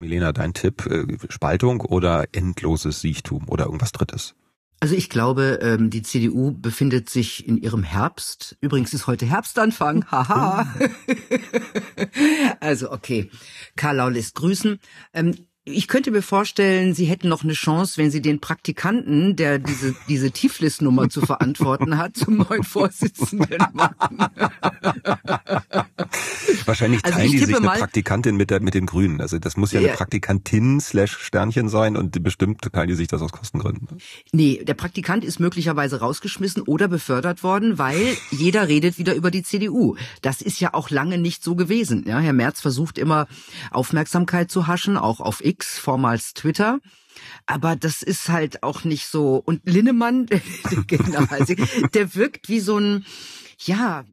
Milena, dein Tipp, äh, Spaltung oder endloses Siechtum oder irgendwas Drittes? Also ich glaube, ähm, die CDU befindet sich in ihrem Herbst. Übrigens ist heute Herbstanfang. Haha. also okay. Karl Laul ist grüßen. Ähm, ich könnte mir vorstellen, Sie hätten noch eine Chance, wenn Sie den Praktikanten, der diese, diese Tieflistnummer zu verantworten hat, zum neuen Vorsitzenden machen. Wahrscheinlich also teilen also die sich eine Praktikantin mit, der, mit den Grünen. Also das muss ja, ja. eine Praktikantin slash Sternchen sein und bestimmt teilen die sich das aus Kostengründen. Ne? Nee, der Praktikant ist möglicherweise rausgeschmissen oder befördert worden, weil jeder redet wieder über die CDU. Das ist ja auch lange nicht so gewesen. Ja, Herr Merz versucht immer Aufmerksamkeit zu haschen, auch auf X, vormals Twitter. Aber das ist halt auch nicht so. Und Linnemann, genau, also, der wirkt wie so ein, ja,